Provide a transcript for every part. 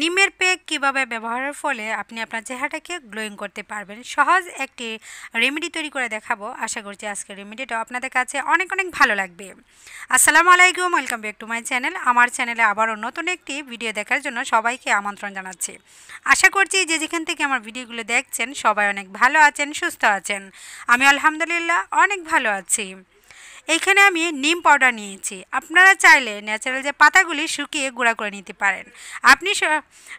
নিমের পেক কিভাবে ব্যবহারের ফলে আপনি আপনার চেহারাটাকে গ্লোয়িং করতে পারবেন সহজ একটি রেমেডি তৈরি করে দেখাবো আশা করছি আজকের রেমেডিটা আপনাদের কাছে অনেক অনেক ভালো লাগবে আসসালামু আলাইকুম welcome back to my channel আমার চ্যানেলে আবারও নতুন একটি ভিডিও দেখার জন্য সবাইকে আমন্ত্রণ জানাচ্ছি আশা করছি যে যেখান থেকে আমার ভিডিওগুলো দেখছেন সবাই অনেক ভালো আছেন সুস্থ আছেন আমি আলহামদুলিল্লাহ অনেক ভালো আছি এইখানে আমি নিম পাউডার নিয়েছি আপনারা চাইলে ন্যাচারাল যে পাতাগুলি শুকিয়ে গুঁড়া করে নিতে পারেন আপনি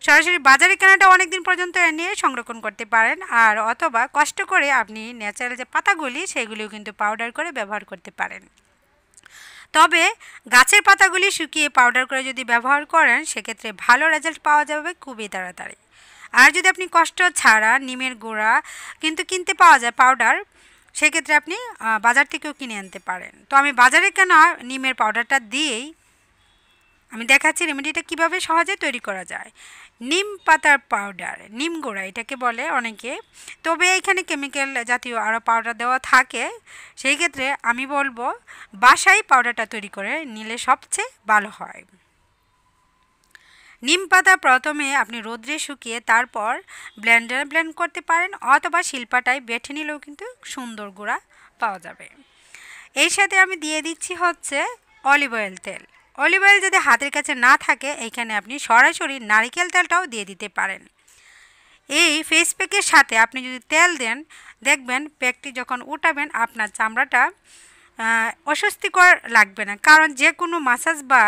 সরাসরি বাজারে কেনাটা অনেক দিন পর্যন্ত এনে সংরক্ষণ করতে পারেন আর অথবা কষ্ট করে আপনি ন্যাচারাল যে পাতাগুলি সেগুলিও কিন্তু পাউডার করে ব্যবহার করতে পারেন তবে গাছের পাতাগুলি শুকিয়ে পাউডার করে যদি ব্যবহার করেন সেক্ষেত্রে ভালো রেজাল্ট পাওয়া যাবে খুবই তাড়াতাড়ি আর যদি আপনি কষ্ট ছাড়া নিমের গুঁড়া কিন্তু কিনতে পাওয়া যায় পাউডার সেক্ষেত্রে আপনি বাজার থেকেও কিনে আনতে পারেন তো আমি বাজারে কেন নিমের পাউডারটা দিয়েই আমি দেখাচ্ছি রেমেডিটা কিভাবে সহজে তৈরি করা যায় নিম পাতার পাউডার নিম গোড়া এটাকে বলে অনেকে তবে এখানে কেমিক্যাল জাতীয় আরও পাউডার দেওয়া থাকে সেই ক্ষেত্রে আমি বলবো বাসায় পাউডারটা তৈরি করে নিলে সবচেয়ে ভালো হয় নিম পাতা প্রথমে আপনি রোদ্রে শুকিয়ে তারপর ব্লেন্ডার ব্লেন্ড করতে পারেন অথবা শিল্পাটায় বেঁটে নিলেও কিন্তু সুন্দর গুঁড়া পাওয়া যাবে এর সাথে আমি দিয়ে দিচ্ছি হচ্ছে অলিভ অয়েল তেল অলিভ অয়েল যদি হাতের কাছে না থাকে এখানে আপনি সরাসরি নারিকেল তেলটাও দিয়ে দিতে পারেন এই ফেস প্যাকের সাথে আপনি যদি তেল দেন দেখবেন প্যাকটি যখন উঠাবেন আপনার চামড়াটা অস্বস্তিকর লাগবে না কারণ যে কোনো মাসাজ বা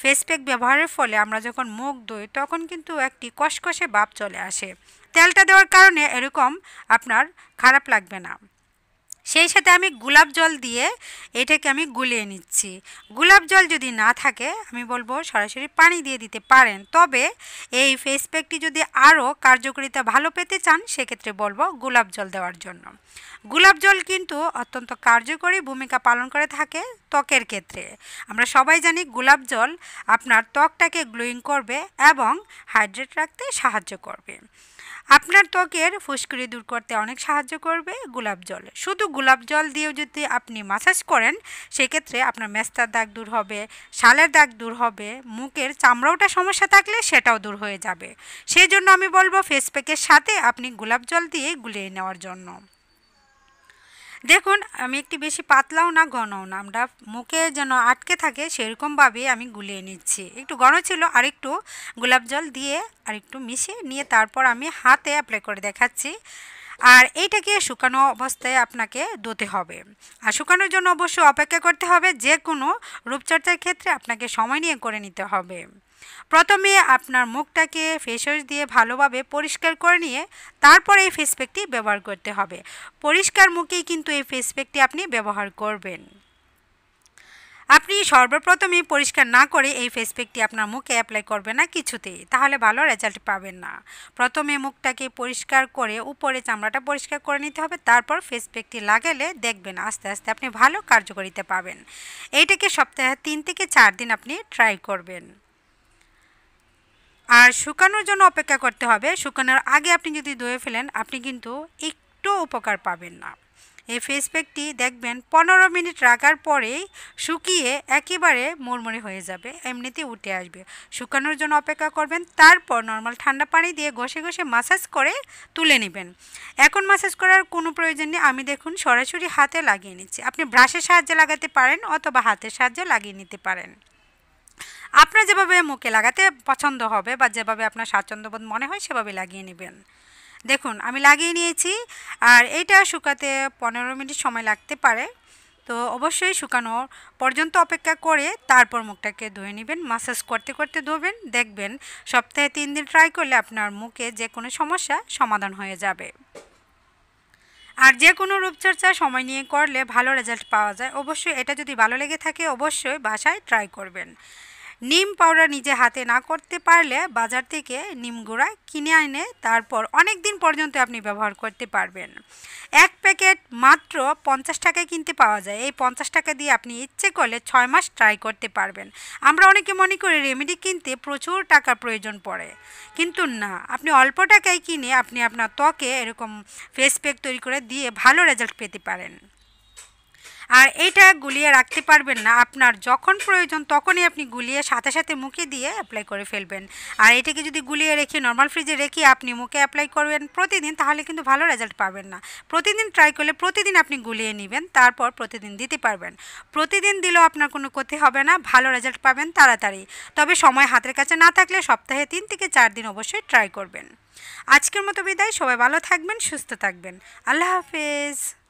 ফেস প্যাক ব্যবহারের ফলে আমরা যখন মুখ ধুই তখন কিন্তু একটি কষকষে ভাব চলে আসে তেলটা দেওয়ার কারণে এরকম আপনার খারাপ লাগবে না সেই সাথে আমি গোলাপ জল দিয়ে এটাকে আমি গুলিয়ে নিচ্ছি গোলাপ জল যদি না থাকে আমি বলবো সরাসরি পানি দিয়ে দিতে পারেন তবে এই ফেস প্যাকটি যদি আরও কার্যকারিতা ভালো পেতে চান সেক্ষেত্রে বলবো গোলাপ জল দেওয়ার জন্য গোলাপ জল কিন্তু অত্যন্ত কার্যকরী ভূমিকা পালন করে থাকে ত্বকের ক্ষেত্রে আমরা সবাই জানি গোলাপ জল আপনার ত্বকটাকে গ্লোয়িং করবে এবং হাইড্রেট রাখতে সাহায্য করবে আপনার ত্বকের ফুসকুড়ি দূর করতে অনেক সাহায্য করবে গোলাপ জল শুধু গোলাপ জল দিয়েও যদি আপনি মাসাজ করেন সেক্ষেত্রে আপনার মেস্তার দাগ দূর হবে শালের দাগ দূর হবে মুখের চামড়াওটা সমস্যা থাকলে সেটাও দূর হয়ে যাবে সেই জন্য আমি বলবো ফেস প্যাকের সাথে আপনি গোলাপ জল দিয়ে গুলিয়ে নেওয়ার জন্য দেখুন আমি একটি বেশি পাতলাও না ঘনও না আমরা মুখে যেন আটকে থাকে সেরকমভাবে আমি গুলিয়ে নিচ্ছি একটু ঘন ছিল আর একটু গোলাপ জল দিয়ে আর একটু মিশিয়ে নিয়ে তারপর আমি হাতে অ্যাপ্লাই করে দেখাচ্ছি আর এইটাকে শুকানো অবস্থায় আপনাকে দোতে হবে আর শুকানোর জন্য অবশ্যই অপেক্ষা করতে হবে যে কোনো রূপচর্চার ক্ষেত্রে আপনাকে সময় নিয়ে করে নিতে হবে প্রথমে আপনার মুখটাকে ফেস ওয়াশ দিয়ে ভালোভাবে পরিষ্কার করে নিয়ে তারপর এই ফেস প্যাকটি ব্যবহার করতে হবে পরিষ্কার মুখেই কিন্তু এই ফেস প্যাকটি আপনি ব্যবহার করবেন আপনি সর্বপ্রথমে পরিষ্কার না করে এই ফেস প্যাকটি আপনার মুখে অ্যাপ্লাই করবেন না কিছুতেই তাহলে ভালো রেজাল্ট পাবেন না প্রথমে মুখটাকে পরিষ্কার করে উপরে চামড়াটা পরিষ্কার করে নিতে হবে তারপর ফেস প্যাকটি লাগালে দেখবেন আস্তে আস্তে আপনি ভালো কার্যকরিতা পাবেন এইটাকে সপ্তাহে তিন থেকে চার দিন আপনি ট্রাই করবেন আর শুকানোর জন্য অপেক্ষা করতে হবে শুকানোর আগে আপনি যদি ধুয়ে ফেলেন আপনি কিন্তু একটু উপকার পাবেন না এই ফেস প্যাকটি দেখবেন পনেরো মিনিট রাখার পরেই শুকিয়ে একেবারে মুড়মুড়ে হয়ে যাবে এমনিতে উঠে আসবে শুকানোর জন্য অপেক্ষা করবেন তারপর নর্মাল ঠান্ডা পানি দিয়ে ঘষে ঘষে মাসাজ করে তুলে নেবেন এখন মাসাজ করার কোনো প্রয়োজন নেই আমি দেখুন সরাসরি হাতে লাগিয়ে নিচ্ছি আপনি ব্রাশের সাহায্যে লাগাতে পারেন অথবা হাতের সাহায্যে লাগিয়ে নিতে পারেন আপনার যেভাবে মুখে লাগাতে পছন্দ হবে বা যেভাবে আপনার স্বাচ্ছন্দ্যবোধ মনে হয় সেভাবে লাগিয়ে নেবেন দেখুন আমি লাগিয়ে নিয়েছি আর এইটা শুকাতে পনেরো মিনিট সময় লাগতে পারে তো অবশ্যই শুকানোর পর্যন্ত অপেক্ষা করে তারপর মুখটাকে ধুয়ে নেবেন মাসাজ করতে করতে ধোবেন দেখবেন সপ্তাহে তিন দিন ট্রাই করলে আপনার মুখে যে কোনো সমস্যা সমাধান হয়ে যাবে আর যে কোনো রূপচর্চা সময় নিয়ে করলে ভালো রেজাল্ট পাওয়া যায় অবশ্যই এটা যদি ভালো লেগে থাকে অবশ্যই বাসায় ট্রাই করবেন নিম পাউডার নিজে হাতে না করতে পারলে বাজার থেকে নিম গুঁড়া কিনে আনে তারপর অনেক দিন পর্যন্ত আপনি ব্যবহার করতে পারবেন এক প্যাকেট মাত্র পঞ্চাশ টাকায় কিনতে পাওয়া যায় এই পঞ্চাশ টাকা দিয়ে আপনি ইচ্ছে করলে ছয় মাস ট্রাই করতে পারবেন আমরা অনেকে মনে করি রেমেডি কিনতে প্রচুর টাকার প্রয়োজন পড়ে কিন্তু না আপনি অল্প টাকায় কিনে আপনি আপনার ত্বকে এরকম ফেস প্যাক তৈরি করে দিয়ে ভালো রেজাল্ট পেতে পারেন আর এইটা গুলিয়ে রাখতে পারবেন না আপনার যখন প্রয়োজন তখনই আপনি গুলিয়ে সাথে সাথে মুখে দিয়ে অ্যাপ্লাই করে ফেলবেন আর এটাকে যদি গুলিয়ে রেখে নর্মাল ফ্রিজে রেখে আপনি মুখে অ্যাপ্লাই করবেন প্রতিদিন তাহলে কিন্তু ভালো রেজাল্ট পাবেন না প্রতিদিন ট্রাই করলে প্রতিদিন আপনি গুলিয়ে নেবেন তারপর প্রতিদিন দিতে পারবেন প্রতিদিন দিলেও আপনার কোনো ক্ষতি হবে না ভালো রেজাল্ট পাবেন তাড়াতাড়ি তবে সময় হাতের কাছে না থাকলে সপ্তাহে তিন থেকে চার দিন অবশ্যই ট্রাই করবেন আজকের মতো বিদায় সবাই ভালো থাকবেন সুস্থ থাকবেন আল্লাহ হাফেজ